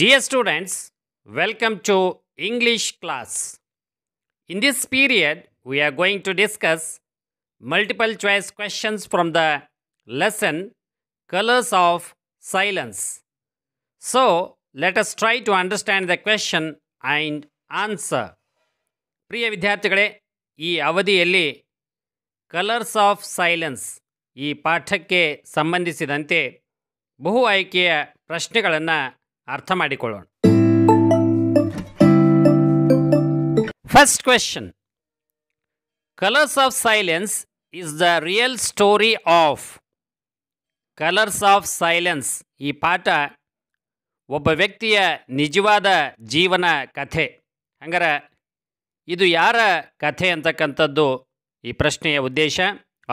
Dear students, welcome to English class. In this period, we are going to discuss multiple choice questions from the lesson Colors of Silence. So, let us try to understand the question and answer. ಪ್ರಿಯ ವಿದ್ಯಾರ್ಥಿಗಳೇ ಈ ಅವಧಿಯಲ್ಲಿ Colors of Silence, ಈ ಪಾಠಕ್ಕೆ ಸಂಬಂಧಿಸಿದಂತೆ Buhu ಆಯ್ಕೆಯ ಪ್ರಶ್ನೆಗಳನ್ನು ಅರ್ಥ ಮಾಡಿಕೊಳ್ಳೋಣ first question colours of silence is the real story of colours of silence ಈ ಪಾಠ ಒಬ್ಬ ವ್ಯಕ್ತಿಯ ನಿಜವಾದ ಜೀವನ ಕಥೆ ಹಂಗಾರೆ ಇದು ಯಾರ ಕಥೆ ಅಂತಕ್ಕಂಥದ್ದು ಈ ಪ್ರಶ್ನೆಯ ಉದ್ದೇಶ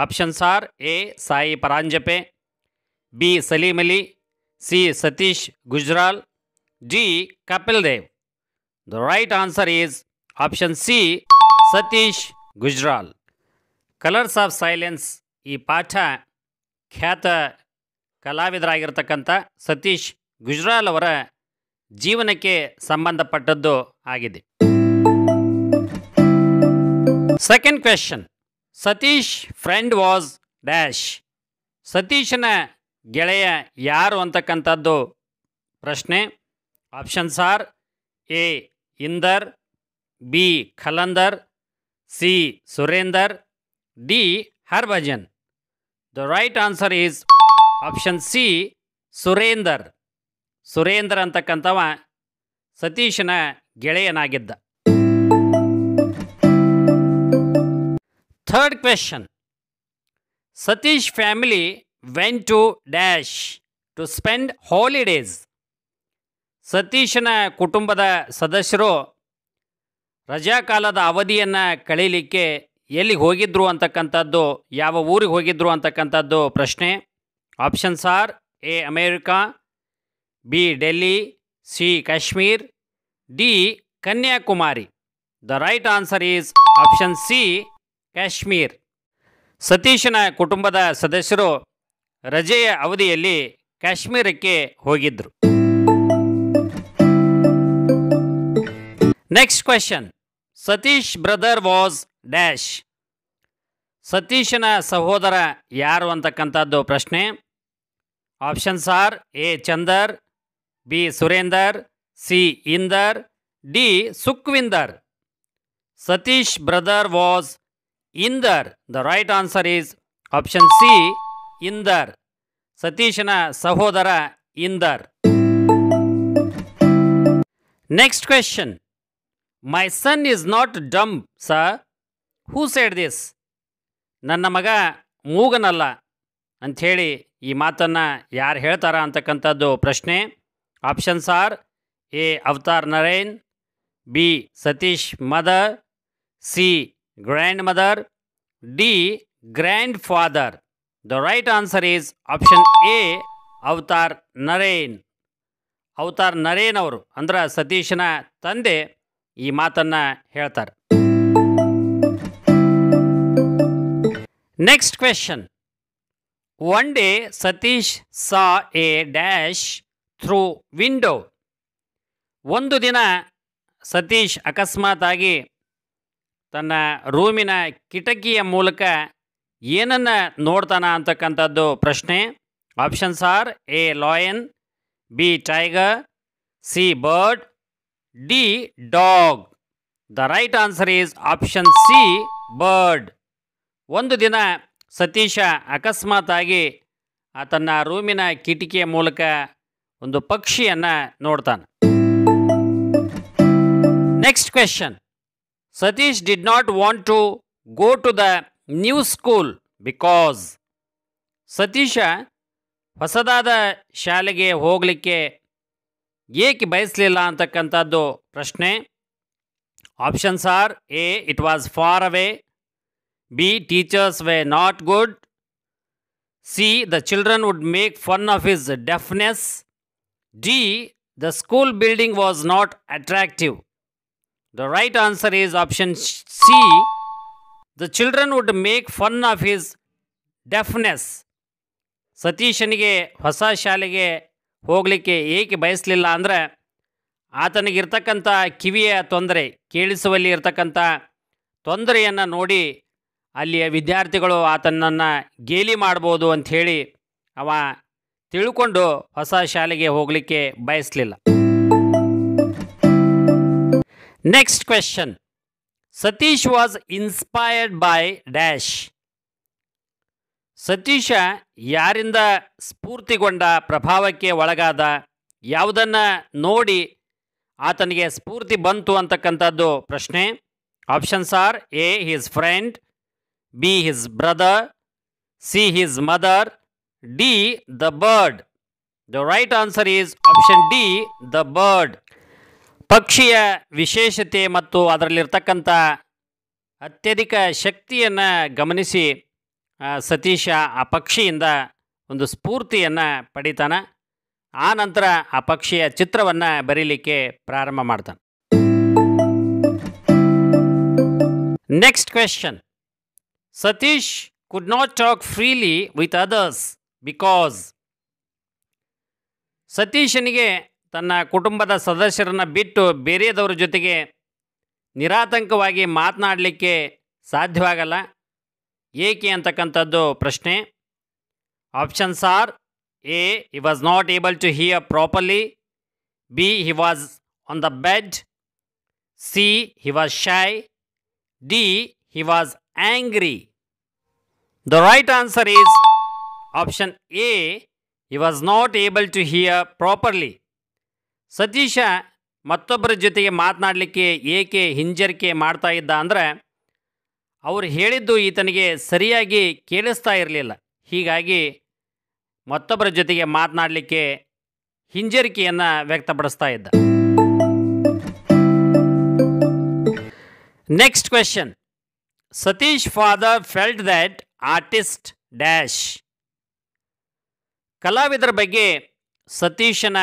options are A Sai Paranjpe B Salim Ali C Satish Gujral D Kapil Dev the right answer is option C Satish Gujral colours of silence ಈ ಪಾಠ ಖ್ಯಾತ ಕಲಾವಿದರಾಗಿರ್ತಕ್ಕಂಥ ಸತೀಶ್ ಗುಜ್ರಾಲ್ ಅವರ ಜೀವನಕ್ಕೆ ಸಂಬಂಧಪಟ್ಟದ್ದು ಆಗಿದೆ second question Satish friend was dash ಸತೀಶನ ಗೆಳೆಯ ಯಾರು ಅಂತಕ್ಕಂಥದ್ದು ಪ್ರಶ್ನೆ options are A Inder B Kalandar C Surender D Harbhajan the right answer is option C Surender Surender ಅಂತಕ್ಕಂಥವ ಸತೀಶನ ಗೆಳೆಯನಾಗಿದ್ದ third question Satish family went to dash to spend holidays ಸತೀಶನ ಕುಟುಂಬದ ಸದಸ್ಯರು ರಜಾಕಾಲದ ಅವಧಿಯನ್ನು ಕಳೀಲಿಕ್ಕೆ ಎಲ್ಲಿಗೆ ಹೋಗಿದ್ರು ಅಂತಕ್ಕಂಥದ್ದು ಯಾವ ಊರಿಗೆ ಹೋಗಿದ್ರು ಅಂತಕ್ಕಂಥದ್ದು ಪ್ರಶ್ನೆ options are A America B Delhi C Kashmir D Kanyakumari the right answer is option C Kashmir ಸತೀಶನ ಕುಟುಂಬದ ಸದಸ್ಯರು ರಜೆಯ ಅವಧಿಯಲ್ಲಿ ಕಾಶ್ಮೀರಕ್ಕೆ ಹೋಗಿದ್ದರು next question Satish brother was dash ಸತೀಶನ ಸಹೋದರ ಯಾರು ಅಂತಕ್ಕಂಥದ್ದು ಪ್ರಶ್ನೆ options are A Chander B Surender C Inder D Sukhwinder Satish brother was Inder the right answer is option C Inder ಸತೀಶನ ಸಹೋದರ Inder next question my son is not ಡಮ್ ಸ ಹೂ ಸೇಡ್ ದಿಸ್ ನನ್ನ ಮಗ ಮೂಗನಲ್ಲ ಅಂಥೇಳಿ ಈ ಮಾತನ್ನು ಯಾರು ಹೇಳ್ತಾರಾ ಅಂತಕ್ಕಂಥದ್ದು ಪ್ರಶ್ನೆ options are A Avtar Narain B Satish mother C grandmother D grandfather the right answer is option A Avtar Narain Avtar Narain ಅವರು ಅಂದ್ರೆ ಸತೀಶನ ತಂದೆ ಈ ಮಾತನ್ನು ಹೇಳ್ತಾರೆ next question one day Satish saw a dash through window ಒಂದು ದಿನ ಸತೀಶ್ ಅಕಸ್ಮಾತ್ ಆಗಿ ತನ್ನ ರೂಮಿನ ಕಿಟಕಿಯ ಮೂಲಕ ಏನನ್ನು ನೋಡ್ತಾನ ಅಂತಕ್ಕಂಥದ್ದು ಪ್ರಶ್ನೆ options are A lion B tiger C bird D dog the right answer is option C bird ಒಂದು ದಿನ ಸತೀಶ ಅಕಸ್ಮಾತಾಗಿ ಆತನ್ನ ರೂಮಿನ ಕಿಟಕಿಯ ಮೂಲಕ ಒಂದು ಪಕ್ಷಿಯನ್ನು ನೋಡ್ತಾನೆ next question Satish did not want to go to the new school because Satish ಹೊಸದಾದ ಶಾಲೆಗೆ ಹೋಗಲಿಕ್ಕೆ ಏಕೆ ಬಯಸಲಿಲ್ಲ ಅಂತಕ್ಕಂಥದ್ದು ಪ್ರಶ್ನೆ options are A it was far away B teachers were not good C the children would make fun of his deafness D the school building was not attractive the right answer is option C the children would make fun of his deafness ಸತೀಶನಿಗೆ ಹೊಸ ಶಾಲೆಗೆ ಹೋಗಲಿಕ್ಕೆ ಏಕೆ ಬಯಸಲಿಲ್ಲ ಅಂದರೆ ಆತನಿಗಿರ್ತಕ್ಕಂಥ ಕಿವಿಯ ತೊಂದರೆ ಕೇಳಿಸುವಲ್ಲಿ ಇರತಕ್ಕಂಥ ತೊಂದರೆಯನ್ನು ನೋಡಿ ಅಲ್ಲಿಯ ವಿದ್ಯಾರ್ಥಿಗಳು ಆತನನ್ನು ಗೇಲಿ ಮಾಡ್ಬೋದು ಅಂಥೇಳಿ ಅವ ತಿಳ್ಕೊಂಡು ಹೊಸ ಶಾಲೆಗೆ ಹೋಗಲಿಕ್ಕೆ ಬಯಸಲಿಲ್ಲ next question Satish was inspired by dash Satish ಯಾರಿಂದ ಸ್ಫೂರ್ತಿಗೊಂಡ ಪ್ರಭಾವಕ್ಕೆ ಒಳಗಾದ ಯಾವುದನ್ನು ನೋಡಿ ಆತನಿಗೆ ಸ್ಫೂರ್ತಿ ಬಂತು ಅಂತಕ್ಕಂಥದ್ದು ಪ್ರಶ್ನೆ options are A his friend B his brother C his mother D the bird the right answer is option D the bird ಪಕ್ಷಿಯ ವಿಶೇಷತೆ ಮತ್ತು ಅದರಲ್ಲಿರ್ತಕ್ಕಂಥ ಅತ್ಯಧಿಕ ಶಕ್ತಿಯನ್ನು ಗಮನಿಸಿ ಸತೀಶ ಆ ಪಕ್ಷಿಯಿಂದ ಒಂದು ಸ್ಫೂರ್ತಿಯನ್ನು ಪಡಿತಾನೆ ಆ ನಂತರ ಆ ಪಕ್ಷಿಯ ಚಿತ್ರವನ್ನು ಬರೀಲಿಕ್ಕೆ ಪ್ರಾರಂಭ ಮಾಡ್ತಾನೆ next question Satish could not talk freely with others because ಸತೀಶನಿಗೆ ತನ್ನ ಕುಟುಂಬದ ಸದಸ್ಯರನ್ನು ಬಿಟ್ಟು ಬೇರೆಯದವ್ರ ಜೊತೆಗೆ ನಿರಾತಂಕವಾಗಿ ಮಾತನಾಡಲಿಕ್ಕೆ ಸಾಧ್ಯವಾಗಲ್ಲ ಏಕೆ ಅಂತಕ್ಕಂಥದ್ದು ಪ್ರಶ್ನೆ options are A he was not able to hear properly B he was on the bed C he was shy D he was angry the right answer is option A he was not able to hear properly Satish ಮತ್ತೊಬ್ಬರ ಜೊತೆಗೆ ಮಾತನಾಡಲಿಕ್ಕೆ ಏಕೆ ಹಿಂಜರಿಕೆ ಮಾಡ್ತಾ ಇದ್ದ ಅಂದರೆ ಅವರು ಹೇಳಿದ್ದು ಈತನಿಗೆ ಸರಿಯಾಗಿ ಕೇಳಿಸ್ತಾ ಇರಲಿಲ್ಲ ಹೀಗಾಗಿ ಮತ್ತೊಬ್ಬರ ಜೊತೆಗೆ ಮಾತನಾಡಲಿಕ್ಕೆ ಹಿಂಜರಿಕೆಯನ್ನು ವ್ಯಕ್ತಪಡಿಸ್ತಾ ಇದ್ದ next question Satish father felt that artist dash ಕಲಾವಿದರ ಬಗ್ಗೆ ಸತೀಶನ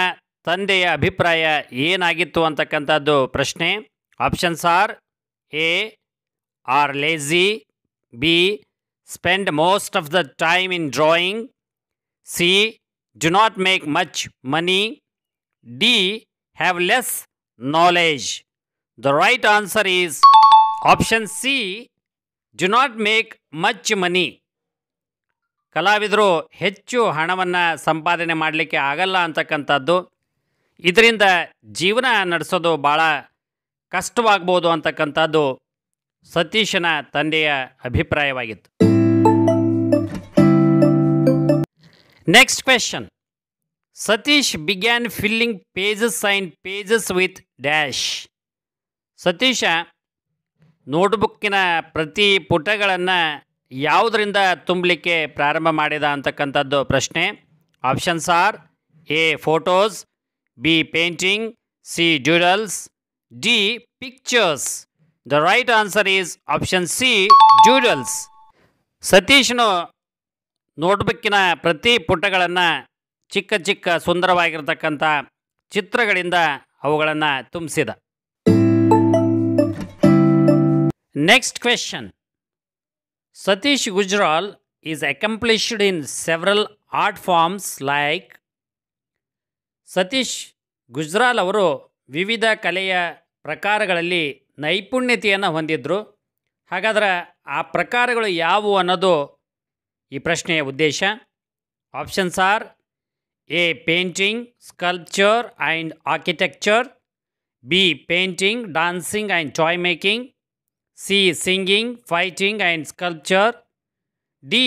ತಂದೆಯ ಅಭಿಪ್ರಾಯ ಏನಾಗಿತ್ತು ಅಂತಕ್ಕಂಥದ್ದು ಪ್ರಶ್ನೆ options are A are lazy B spend most of the time in drawing C do not make much money D have less knowledge the right answer is option C do not make much money ಕಲಾವಿದರು ಹೆಚ್ಚು ಹಣವನ್ನು ಸಂಪಾದನೆ ಮಾಡಲಿಕ್ಕೆ ಆಗಲ್ಲ ಅಂತಕ್ಕಂಥದ್ದು ಇದರಿಂದ ಜೀವನ ನಡೆಸೋದು ಭಾಳ ಕಷ್ಟವಾಗ್ಬೋದು ಅಂತಕ್ಕಂಥದ್ದು ಸತೀಶನ ತಂದೆಯ ಅಭಿಪ್ರಾಯವಾಗಿತ್ತು next question Satish began filling pages sign pages with dash Satish ನೋಟ್ಬುಕ್ಕಿನ ಪ್ರತಿ ಪುಟಗಳನ್ನು ಯಾವುದರಿಂದ ತುಂಬಲಿಕ್ಕೆ ಪ್ರಾರಂಭ ಮಾಡಿದ ಅಂತಕ್ಕಂಥದ್ದು ಪ್ರಶ್ನೆ options are A photos B. Painting C. Doodles D. Pictures The right answer is option C. Doodles ಸತೀಶ್ನು ನೋಟ್ಬುಕ್ಕಿನ ಪ್ರತಿ ಪುಟಗಳನ್ನು ಚಿಕ್ಕ ಚಿಕ್ಕ ಸುಂದರವಾಗಿರತಕ್ಕಂಥ ಚಿತ್ರಗಳಿಂದ ಅವುಗಳನ್ನು ತುಂಬಿಸಿದ next question Satish Gujral is accomplished in several art forms like Satish Gujral ಅವರು ವಿವಿಧ ಕಲೆಯ ಪ್ರಕಾರಗಳಲ್ಲಿ ನೈಪುಣ್ಯತೆಯನ್ನು ಹೊಂದಿದ್ದರು ಹಾಗಾದರೆ ಆ ಪ್ರಕಾರಗಳು ಯಾವುವು ಅನ್ನೋದು ಈ ಪ್ರಶ್ನೆಯ ಉದ್ದೇಶ options are A painting sculpture and architecture B painting dancing and toy making C singing fighting and sculpture D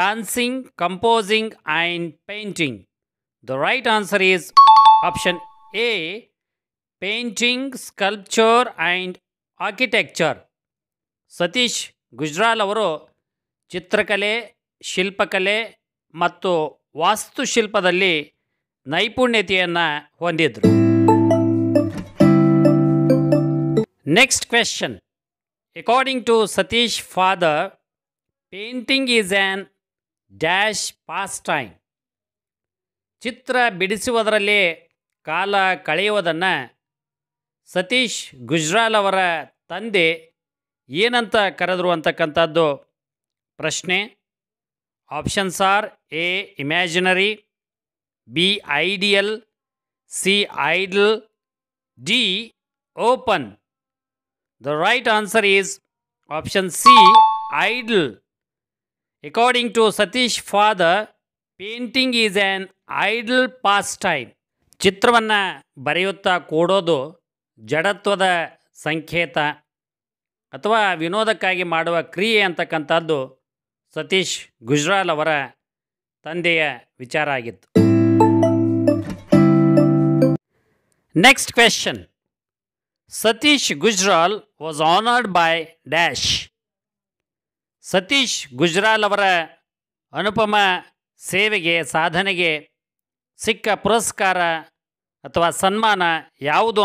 dancing composing and painting the right answer is option A painting sculpture and architecture Satish Gujral ಅವರು ಚಿತ್ರಕಲೆ ಶಿಲ್ಪಕಲೆ ಮತ್ತು ವಾಸ್ತುಶಿಲ್ಪದಲ್ಲಿ ನೈಪುಣ್ಯತೆಯನ್ನು ಹೊಂದಿದ್ರು next question according to Satish father painting is an dash pastime ಚಿತ್ರ ಬಿಡಿಸುವುದರಲ್ಲಿ ಕಾಲ ಕಳೆಯುವುದನ್ನು ಸತೀಶ್ ಗುಜ್ರಾಲ್ ಅವರ ತಂದೆ ಏನಂತ ಕರೆದರು ಅಂತಕ್ಕಂಥದ್ದು ಪ್ರಶ್ನೆ options are A imaginary B ideal C idle D open the right answer is option C idle according to Satish father painting is an idle time ಚಿತ್ರವನ್ನು ಬರೆಯುತ್ತಾ ಕೂಡೋದು ಜಡತ್ವದ ಸಂಕೇತ ಅಥವಾ ವಿನೋದಕ್ಕಾಗಿ ಮಾಡುವ ಕ್ರಿಯೆ ಅಂತಕ್ಕಂಥದ್ದು ಸತೀಶ್ ಗುಜ್ರಾಲ್ ಅವರ ತಂದೆಯ ವಿಚಾರ ಆಗಿತ್ತು next question Satish Gujral was honoured by dash Satish Gujral ಅವರ ಅನುಪಮ ಸೇವೆಗೆ ಸಾಧನೆಗೆ पुरस्कार अथवा सन्मान यूद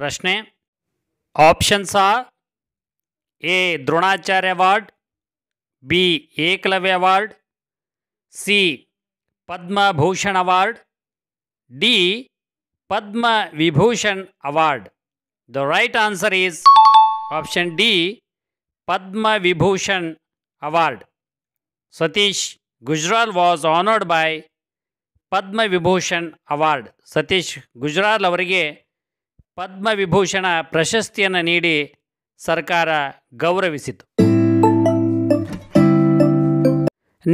प्रश्ने options A Dronacharya award B Eklavya award C Padma Bhushan award D Padma Vibhushan award the right answer is option D Padma Vibhushan award Satish Gujral was honoured by Padma Vibhushan award Satish Gujral ಅವರಿಗೆ ಪದ್ಮವಿಭೂಷಣ ಪ್ರಶಸ್ತಿಯನ್ನು ನೀಡಿ ಸರ್ಕಾರ ಗೌರವಿಸಿತು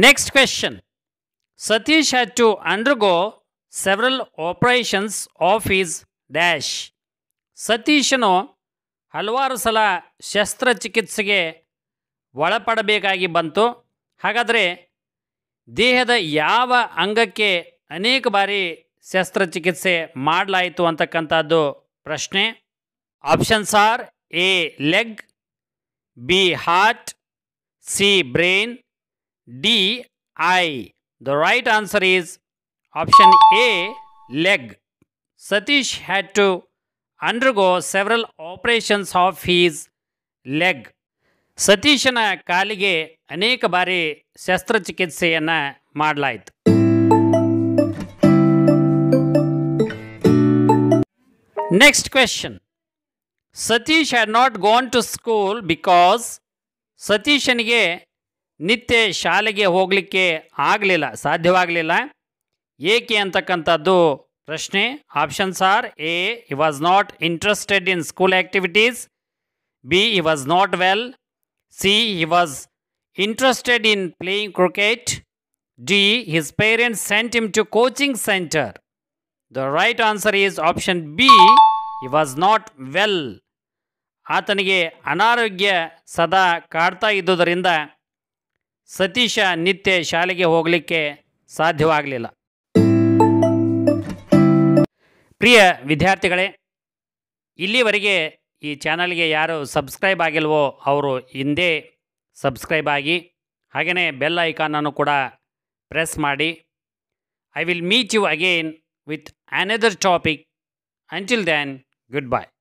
next question Satish had to undergo several operations of his dash ಸತೀಶನು ಹಲವಾರು ಸಲ ಶಸ್ತ್ರಚಿಕಿತ್ಸೆಗೆ ಒಳಪಡಬೇಕಾಗಿ ಬಂತು ಹಾಗಾದರೆ ದೇಹದ ಯಾವ ಅಂಗಕ್ಕೆ ಅನೇಕ ಬಾರಿ ಶಸ್ತ್ರಚಿಕಿತ್ಸೆ ಮಾಡಲಾಯಿತು ಅಂತಕ್ಕಂಥದ್ದು ಪ್ರಶ್ನೆ options are A leg B heart C brain D eye the right answer is option A leg Satish had to undergo several operations of his leg ಸತೀಶನ ಕಾಲಿಗೆ ಅನೇಕ ಬಾರಿ ಶಸ್ತ್ರಚಿಕಿತ್ಸೆಯನ್ನು ಮಾಡಲಾಯಿತು Next question. Satish had not gone to school because Satish and Ye Nite Shalege Hoglike Aglila Sadhivaglila Yeke and Takanta do Rashne. Options are A. He was not interested in school activities. B. He was not well. C. He was interested in playing croquet. D. His parents sent him to coaching center. The right answer is option B he was not well ಆತನಿಗೆ ಅನಾರೋಗ್ಯ ಸದಾ ಕಾಡ್ತಾ ಇದ್ದುದರಿಂದ ಸತೀಶ ನಿತ್ಯ ಶಾಲೆಗೆ ಹೋಗಲಿಕ್ಕೆ ಸಾಧ್ಯವಾಗಲಿಲ್ಲ ಪ್ರಿಯ ವಿದ್ಯಾರ್ಥಿಗಳೇ ಇಲ್ಲಿವರೆಗೆ ಈ ಚಾನಲ್ಗೆ ಯಾರು ಸಬ್ಸ್ಕ್ರೈಬ್ ಆಗಿಲ್ವೋ ಅವರು ಹಿಂದೆ ಸಬ್ಸ್ಕ್ರೈಬ್ ಆಗಿ ಹಾಗೆಯೇ ಬೆಲ್ ಐಕಾನನ್ನು ಕೂಡ ಪ್ರೆಸ್ ಮಾಡಿ I will meet you again with another topic. Until then, goodbye.